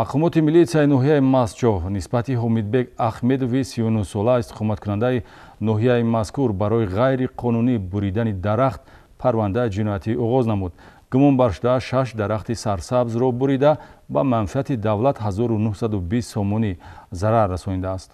мақомоти милитсияи ноҳияи мастчоҳ нисбати ҳомидбек ахмедови сиюнӯҳсола истиқоматкунандаи ноҳияи мазкур барои ғайриқонунӣ буридани дарахт парванда ҷинояти оғоз намуд гумон бар шуда шаш дарахти сарсабзро бурида ба манфиати давлат 1920 сомонӣ зарар расонидааст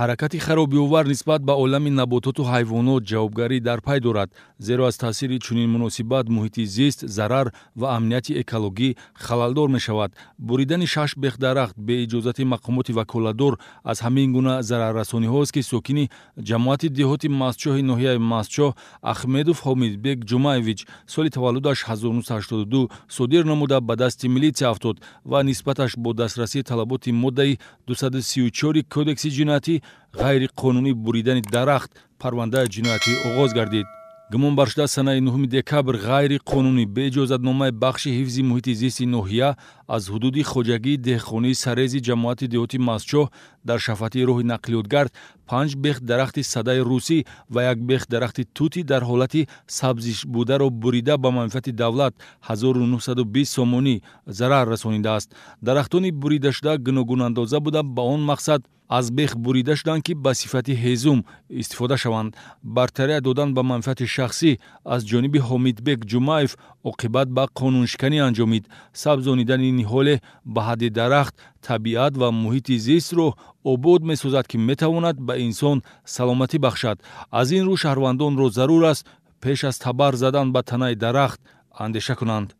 ҳаракати харобиёвар нисбат ба олами набототу ҳайвонот ҷавобгарӣ дар пай дорад зеро аз таъсири чунин муносибат муҳити зист зарар ва амнияти экологӣ халалдор мешавад буридани шаш бехдарахт беиҷозати мақомоти ваколатдор аз ҳамин гуна зараррасониҳост ки сокини ҷамоати деҳоти мастчоҳи ноҳияи мастчоҳ ахмедов ҳомидбек ҷумаевич соли таваллудаш 1982 содир намуда ба дасти милисия афтод ва нисбаташ бо дастрасии талаботи моддаи 234 кодекси ҷинояти ғайриқонунӣ буридани дарахт парвандаи ҷинояти оғоз гардид гумон баршуда санаи 9 декабр ғайриқонунӣ беиҷозатномаи бахши ҳифзи муҳити зисти ноҳия аз ҳудуди хоҷагии деҳқонии сарези ҷамоати деҳоти мазчоҳ дар шафати рӯҳи нақлиётгард панҷ бех дарахти садаи русӣ ва як бех дарахти тӯтӣ дар ҳолати сабзиш бударо бурида ба манфиати давлат 1920 сомонӣ зарар расонидааст дарахтони буридашуда гуногунандоза буда ба он мақсад аз бех бурида шуданд ки ба сифати ҳезум истифода шаванд бартария додан ба манфиати шахсӣ аз ҷониби ҳомидбек ҷумаев оқибат ба қонуншиканӣ анҷомид сабзонидани ниҳоле ба ҳадди дарахт табиат ва муҳити зистро обод месозад ки метавонад ба инсон саломатӣ бахшад аз ин рӯ шаҳрвандонро зарур аст пеш аз табар задан ба танаи дарахт андеша кунанд